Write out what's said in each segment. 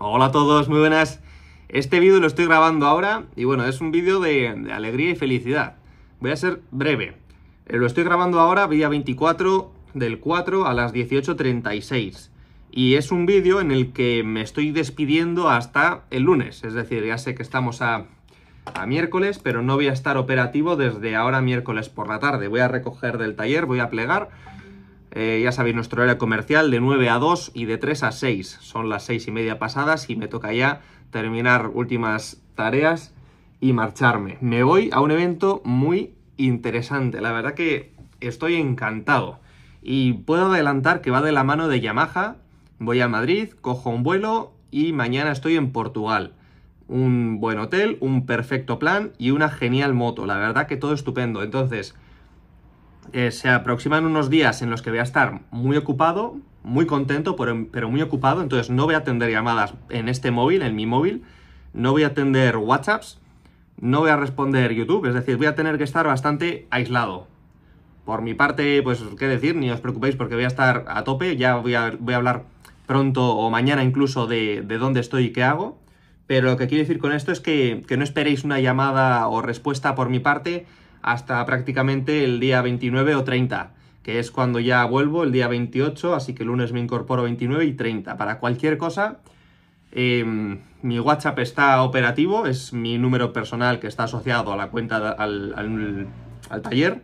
Hola a todos, muy buenas. Este vídeo lo estoy grabando ahora y bueno, es un vídeo de, alegría y felicidad. Voy a ser breve. Eh, lo estoy grabando ahora día 24 del 4 a las 18.36. Y es un vídeo en el que me estoy despidiendo hasta el lunes. Es decir, ya sé que estamos a, a miércoles, pero no voy a estar operativo desde ahora miércoles por la tarde. Voy a recoger del taller, voy a plegar eh, ya sabéis, nuestro horario comercial de 9 a 2 y de 3 a 6. Son las 6 y media pasadas y me toca ya terminar últimas tareas y marcharme. Me voy a un evento muy interesante. La verdad que estoy encantado. Y puedo adelantar que va de la mano de Yamaha. Voy a Madrid, cojo un vuelo y mañana estoy en Portugal. Un buen hotel, un perfecto plan y una genial moto. La verdad que todo estupendo. Entonces, eh, se aproximan unos días en los que voy a estar muy ocupado, muy contento, pero, muy ocupado, entonces no voy a atender llamadas en este móvil, en mi móvil, no voy a atender WhatsApps, no voy a responder YouTube, es decir, voy a tener que estar bastante aislado. Por mi parte, pues qué decir, ni os preocupéis porque voy a estar a tope, ya voy a, hablar pronto o mañana incluso de, de, dónde estoy y qué hago, pero lo que quiero decir con esto es que, que no esperéis una llamada o respuesta por mi parte hasta prácticamente el día 29 o 30, que es cuando ya vuelvo el día 28, así que el lunes me incorporo 29 y 30. Para cualquier cosa, em, mi WhatsApp está operativo, es mi número personal que está asociado a la cuenta al, al, taller.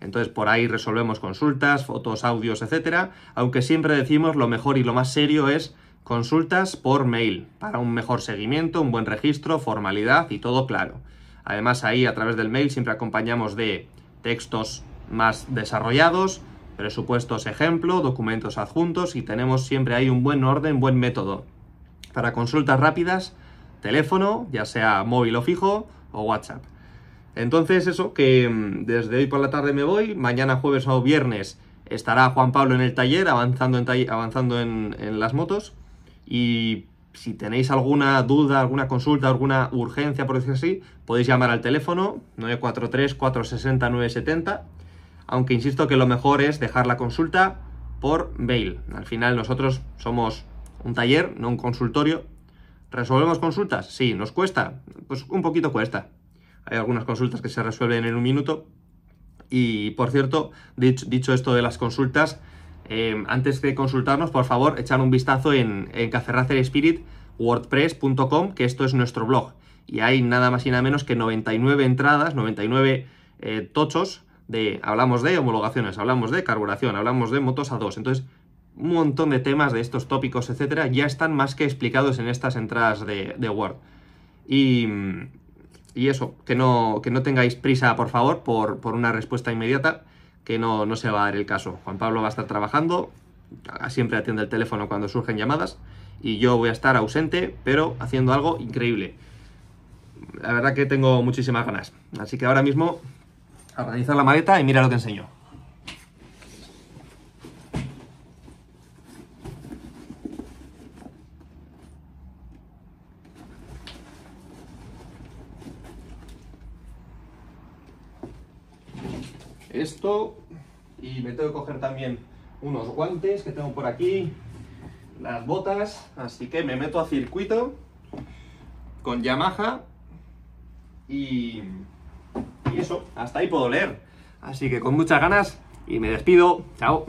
Entonces por ahí resolvemos consultas, fotos, audios, etcétera. Aunque siempre decimos lo mejor y lo más serio es consultas por mail, para un mejor seguimiento, un buen registro, formalidad y todo claro. Además ahí a través del mail siempre acompañamos de textos más desarrollados, presupuestos ejemplo, documentos adjuntos y tenemos siempre ahí un buen orden, buen método. Para consultas rápidas, teléfono, ya sea móvil o fijo o WhatsApp. Entonces eso, que mm, desde hoy por la tarde me voy, mañana jueves o viernes estará Juan Pablo en el taller avanzando en, en las motos y si tenéis alguna duda, alguna consulta, alguna urgencia, por decir así, podéis llamar al teléfono 943-460-970, aunque insisto que lo mejor es dejar la consulta por mail. Al final nosotros somos un taller, no un consultorio. ¿Resolvemos consultas? Sí, ¿nos cuesta? Pues un poquito cuesta. Hay algunas consultas que se resuelven en un minuto. Y por cierto, dicho, dicho esto de las consultas, Em, antes de consultarnos, por favor, echar un vistazo en, en wordpress.com, que esto es nuestro blog. Y hay nada más y nada menos que 99 entradas, 99 eh, tochos de, hablamos de homologaciones, hablamos de carburación, hablamos de motos a dos. Entonces, un montón de temas de estos tópicos, etcétera, ya están más que explicados en estas entradas de, Word. Y, eso, que no, no tengáis prisa, por favor, por una respuesta inmediata que no, no se va a dar el caso. Juan Pablo va a estar trabajando, siempre atiende el teléfono cuando surgen llamadas y yo voy a estar ausente, pero haciendo algo increíble. La verdad que tengo muchísimas ganas. Así que ahora mismo, a organizar la maleta y mira lo que enseño. esto y me tengo que coger también unos guantes que tengo por aquí, las botas, así que me meto a circuito con Yamaha y, y eso, hasta ahí puedo leer. Así que con muchas ganas y me despido, chao.